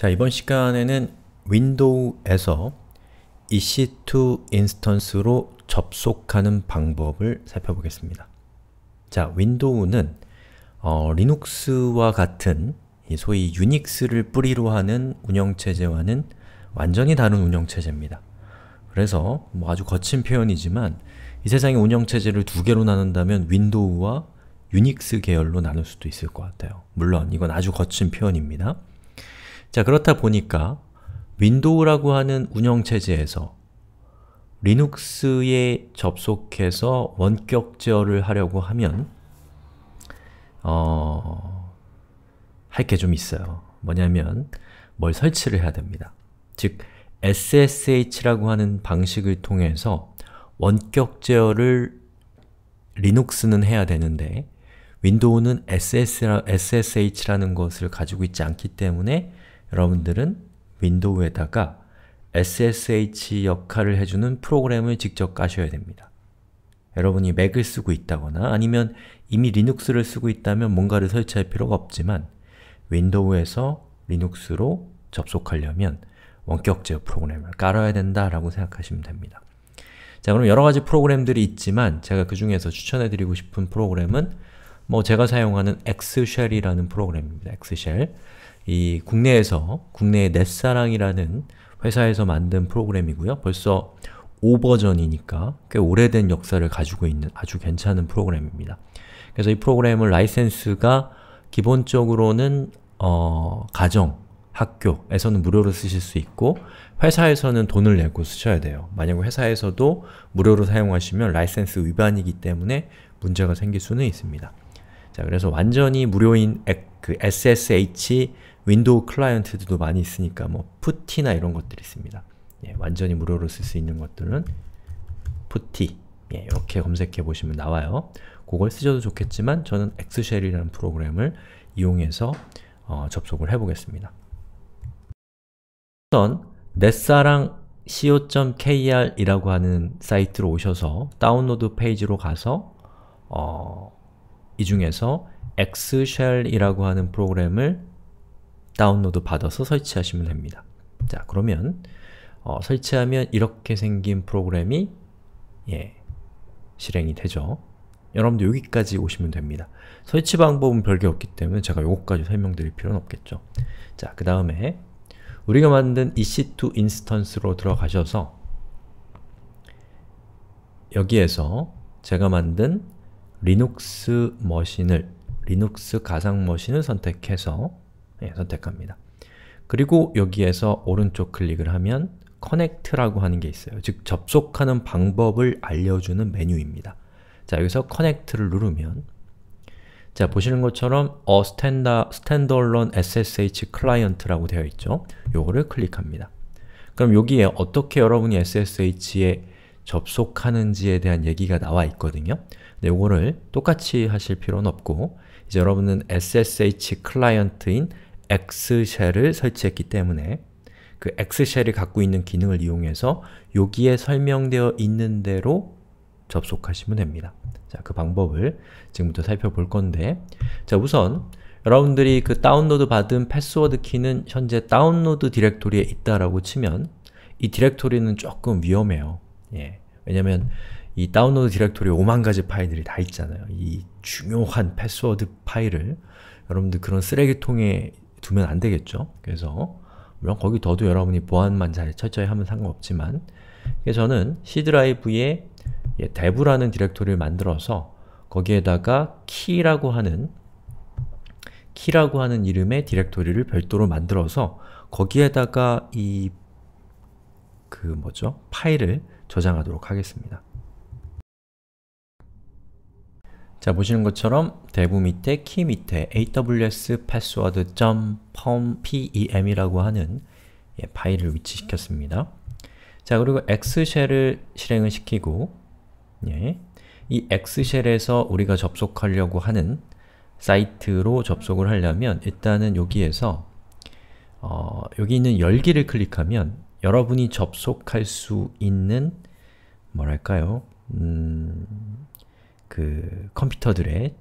자, 이번 시간에는 윈도우에서 EC2 인스턴스로 접속하는 방법을 살펴보겠습니다. 자, 윈도우는 어, 리눅스와 같은 소위 유닉스를 뿌리로 하는 운영체제와는 완전히 다른 운영체제입니다. 그래서 뭐 아주 거친 표현이지만 이 세상의 운영체제를 두 개로 나눈다면 윈도우와 유닉스 계열로 나눌 수도 있을 것 같아요. 물론 이건 아주 거친 표현입니다. 자, 그렇다 보니까 윈도우라고 하는 운영체제에서 리눅스에 접속해서 원격 제어를 하려고 하면 어... 할게 좀 있어요. 뭐냐면 뭘 설치를 해야 됩니다. 즉, SSH라고 하는 방식을 통해서 원격 제어를 리눅스는 해야 되는데 윈도우는 SSH라는 것을 가지고 있지 않기 때문에 여러분들은 윈도우에다가 SSH 역할을 해주는 프로그램을 직접 까셔야 됩니다. 여러분이 맥을 쓰고 있다거나 아니면 이미 리눅스를 쓰고 있다면 뭔가를 설치할 필요가 없지만 윈도우에서 리눅스로 접속하려면 원격 제어 프로그램을 깔아야 된다라고 생각하시면 됩니다. 자 그럼 여러가지 프로그램들이 있지만 제가 그 중에서 추천해드리고 싶은 프로그램은 뭐 제가 사용하는 엑스쉘이라는 프로그램입니다. 엑스쉘 이 국내에서 국내의 넷사랑이라는 회사에서 만든 프로그램이고요. 벌써 5버전이니까 꽤 오래된 역사를 가지고 있는 아주 괜찮은 프로그램입니다. 그래서 이 프로그램을 라이센스가 기본적으로는 어, 가정, 학교에서는 무료로 쓰실 수 있고 회사에서는 돈을 내고 쓰셔야 돼요. 만약 회사에서도 무료로 사용하시면 라이센스 위반이기 때문에 문제가 생길 수는 있습니다. 자, 그래서 완전히 무료인 그 SSH 윈도우 클라이언트도 들 많이 있으니까 뭐 푸티나 이런 것들이 있습니다. 예, 완전히 무료로 쓸 수 있는 것들은 푸티 예, 이렇게 검색해 보시면 나와요. 그걸 쓰셔도 좋겠지만 저는 엑스쉘이라는 프로그램을 이용해서 어, 접속을 해보겠습니다. 우선 넷사랑 co.kr이라고 하는 사이트로 오셔서 다운로드 페이지로 가서 어, 이 중에서 엑스쉘이라고 하는 프로그램을 다운로드 받아서 설치하시면 됩니다. 자, 그러면 어, 설치하면 이렇게 생긴 프로그램이 예, 실행이 되죠. 여러분도 여기까지 오시면 됩니다. 설치 방법은 별게 없기 때문에 제가 요거까지 설명드릴 필요는 없겠죠. 자, 그 다음에 우리가 만든 EC2 인스턴스로 들어가셔서 여기에서 제가 만든 리눅스 머신을 리눅스 가상 머신을 선택해서 예, 선택합니다. 그리고 여기에서 오른쪽 클릭을 하면 커넥트라고 하는 게 있어요. 즉, 접속하는 방법을 알려주는 메뉴입니다. 자, 여기서 커넥트를 누르면 자, 보시는 것처럼 a 어, 스탠다 standalone SSH 클라이언트라고 되어 있죠. 요거를 클릭합니다. 그럼 여기에 어떻게 여러분이 SSH에 접속하는지에 대한 얘기가 나와 있거든요. 근데 요거를 똑같이 하실 필요는 없고 이제 여러분은 SSH 클라이언트인 엑스쉘을 설치했기 때문에 그 엑스쉘이 갖고 있는 기능을 이용해서 여기에 설명되어 있는 대로 접속하시면 됩니다. 자, 그 방법을 지금부터 살펴볼 건데 자, 우선 여러분들이 그 다운로드 받은 패스워드 키는 현재 다운로드 디렉토리에 있다라고 치면 이 디렉토리는 조금 위험해요. 예. 왜냐면 이 다운로드 디렉토리에 5만 가지 파일들이 다 있잖아요. 이 중요한 패스워드 파일을 여러분들 그런 쓰레기통에 두면 안 되겠죠. 그래서 물론 거기 더도 여러분이 보안만 잘 철저히 하면 상관없지만 저는 C 드라이브에 예, d e 라는 디렉토리를 만들어서 거기에다가 k 라고 하는 k 라고 하는 이름의 디렉토리를 별도로 만들어서 거기에다가 이 그 뭐죠? 파일을 저장하도록 하겠습니다. 자, 보시는 것처럼 대부 밑에 키 밑에 aws password.pem이라고 하는 예, 파일을 위치시켰습니다. 자, 그리고 xshell을 실행을 시키고 예, 이 xshell에서 우리가 접속하려고 하는 사이트로 접속을 하려면 일단은 여기에서 어, 여기 있는 열기를 클릭하면 여러분이 접속할 수 있는 뭐랄까요? 음, 그 컴퓨터들의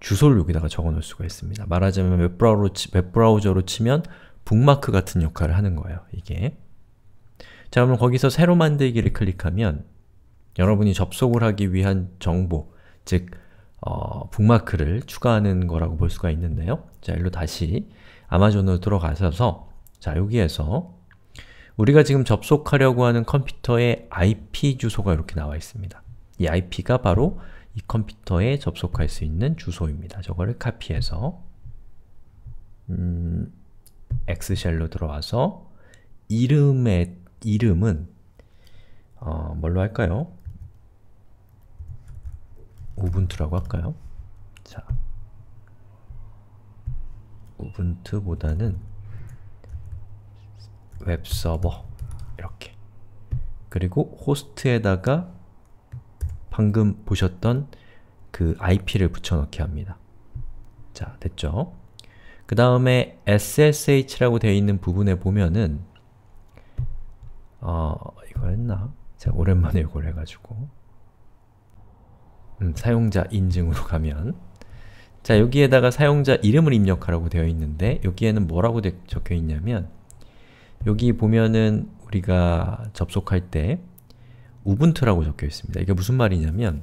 주소를 여기다가 적어 놓을 수가 있습니다. 말하자면 웹브라우저로, 치, 웹브라우저로 치면 북마크 같은 역할을 하는 거예요, 이게. 자, 그럼 거기서 새로 만들기를 클릭하면 여러분이 접속을 하기 위한 정보, 즉 어, 북마크를 추가하는 거라고 볼 수가 있는데요. 자, 일로 다시 아마존으로 들어가셔서 자, 여기에서 우리가 지금 접속하려고 하는 컴퓨터의 IP 주소가 이렇게 나와 있습니다. 이 IP가 바로 이 컴퓨터에 접속할 수 있는 주소입니다. 저거를 카피해서 음, 엑스쉘로 들어와서 이름의 이름은 어, 뭘로 할까요? 우분투라고 할까요? 자, 우분투보다는 웹서버 이렇게 그리고 호스트에다가 방금 보셨던 그 IP를 붙여넣기 합니다. 자, 됐죠? 그 다음에 ssh라고 되어 있는 부분에 보면은 어, 이거 했나? 제가 오랜만에 이걸 해가지고 음, 사용자 인증으로 가면 자, 여기에다가 사용자 이름을 입력하라고 되어 있는데 여기에는 뭐라고 적혀 있냐면 여기 보면은 우리가 접속할 때 우분투라고 적혀 있습니다. 이게 무슨 말이냐면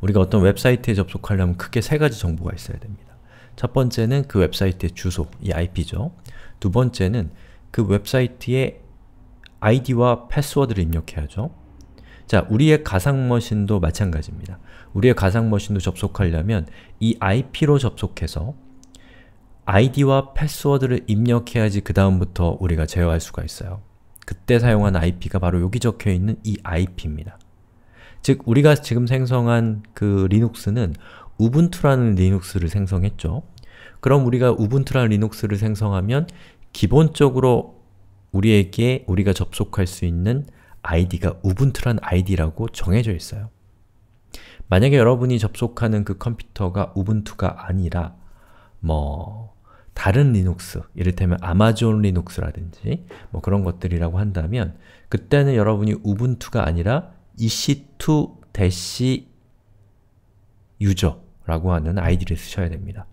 우리가 어떤 웹사이트에 접속하려면 크게 세 가지 정보가 있어야 됩니다. 첫 번째는 그 웹사이트의 주소, 이 IP죠. 두 번째는 그 웹사이트의 아이와 패스워드를 입력해야죠. 자, 우리의 가상머신도 마찬가지입니다. 우리의 가상머신도 접속하려면 이 IP로 접속해서 아이와 패스워드를 입력해야지 그 다음부터 우리가 제어할 수가 있어요. 그때 사용한 IP가 바로 여기 적혀있는 이 IP입니다. 즉, 우리가 지금 생성한 그 리눅스는 우분투라는 리눅스를 생성했죠. 그럼 우리가 우분투라는 리눅스를 생성하면 기본적으로 우리에게 우리가 접속할 수 있는 아이디가 우분투란 아이디라고 정해져 있어요. 만약에 여러분이 접속하는 그 컴퓨터가 우분투가 아니라 뭐 다른 리눅스, 이를테면 아마존 리눅스라든지 뭐 그런 것들이라고 한다면 그때는 여러분이 우분투가 아니라 EC2 대시 유저라고 하는 아이디를 쓰셔야 됩니다.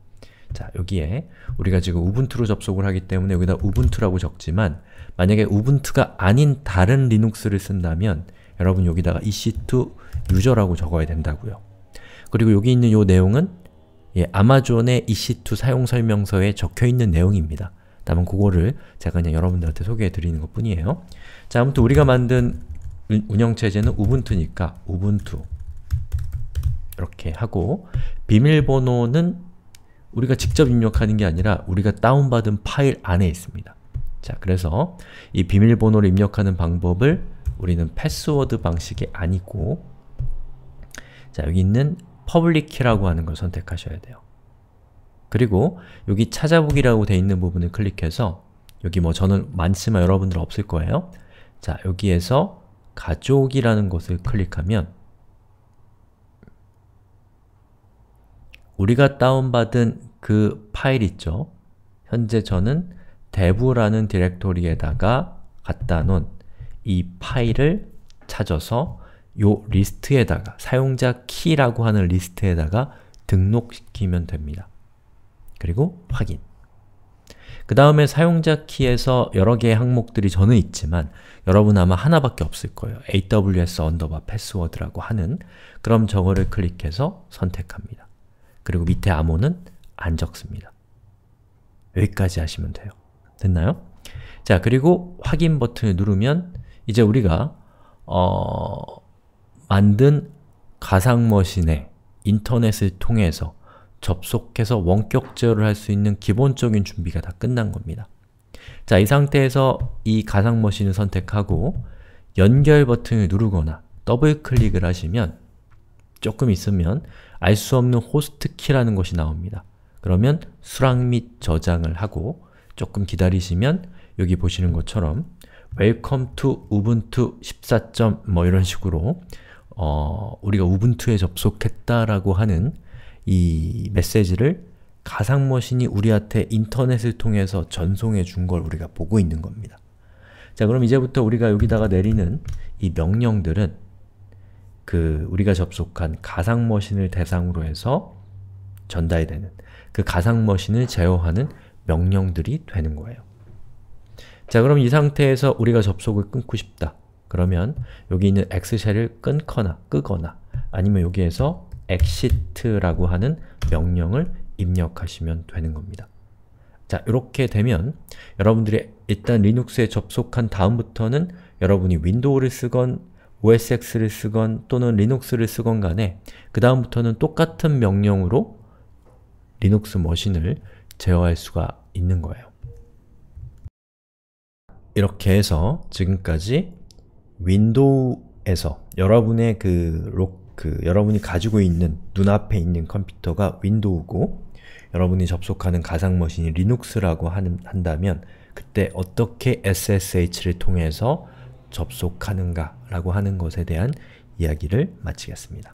자, 여기에 우리가 지금 우분투로 접속을 하기 때문에 여기다 우분투라고 적지만 만약에 우분투가 아닌 다른 리눅스를 쓴다면 여러분 여기다가 EC2 유저라고 적어야 된다고요. 그리고 여기 있는 요 내용은 예, 아마존의 EC2 사용 설명서에 적혀있는 내용입니다. 다만 그거를 제가 그냥 여러분들한테 소개해드리는 것 뿐이에요. 자, 아무튼 우리가 만든 운영체제는 우분투니까 우분투 이렇게 하고 비밀번호는 우리가 직접 입력하는 게 아니라 우리가 다운받은 파일 안에 있습니다. 자, 그래서 이 비밀번호를 입력하는 방법을 우리는 패스워드 방식이 아니고 자, 여기 있는 public key라고 하는 걸 선택하셔야 돼요. 그리고 여기 찾아보기라고 되어 있는 부분을 클릭해서 여기 뭐 저는 많지만 여러분들 없을 거예요. 자, 여기에서 가족이라는 것을 클릭하면 우리가 다운받은 그 파일 있죠? 현재 저는 dev라는 디렉토리에다가 갖다 놓은 이 파일을 찾아서 요 리스트에다가 사용자 키라고 하는 리스트에다가 등록시키면 됩니다. 그리고 확인 그 다음에 사용자 키에서 여러 개의 항목들이 저는 있지만 여러분 아마 하나밖에 없을 거예요. aws 언더바 패스워드라고 하는 그럼 저거를 클릭해서 선택합니다. 그리고 밑에 암호는 안 적습니다. 여기까지 하시면 돼요. 됐나요? 자, 그리고 확인 버튼을 누르면 이제 우리가 어... 만든 가상머신에 인터넷을 통해서 접속해서 원격 제어를 할 수 있는 기본적인 준비가 다 끝난 겁니다. 자, 이 상태에서 이 가상머신을 선택하고 연결 버튼을 누르거나 더블 클릭을 하시면 조금 있으면 알 수 없는 호스트 키라는 것이 나옵니다. 그러면 수락 및 저장을 하고 조금 기다리시면 여기 보시는 것처럼 Welcome to Ubuntu 14. 뭐 이런 식으로 어, 우리가 우분투에 접속했다라고 하는 이 메시지를 가상머신이 우리한테 인터넷을 통해서 전송해 준 걸 우리가 보고 있는 겁니다. 자 그럼 이제부터 우리가 여기다가 내리는 이 명령들은 그 우리가 접속한 가상머신을 대상으로 해서 전달이 되는 그 가상머신을 제어하는 명령들이 되는 거예요. 자 그럼 이 상태에서 우리가 접속을 끊고 싶다. 그러면 여기 있는 엑스쉘을 끊거나 끄거나 아니면 여기에서 exit라고 하는 명령을 입력하시면 되는 겁니다. 자, 이렇게 되면 여러분들이 일단 리눅스에 접속한 다음부터는 여러분이 윈도우를 쓰건 OSX를 쓰건 또는 리눅스를 쓰건 간에 그 다음부터는 똑같은 명령으로 리눅스 머신을 제어할 수가 있는 거예요. 이렇게 해서 지금까지 윈도우에서 여러분의 그, 로, 그 여러분이 가지고 있는 눈앞에 있는 컴퓨터가 윈도우고 여러분이 접속하는 가상머신이 리눅스라고 하는, 한다면 그때 어떻게 SSH를 통해서 접속하는가 라고 하는 것에 대한 이야기를 마치겠습니다.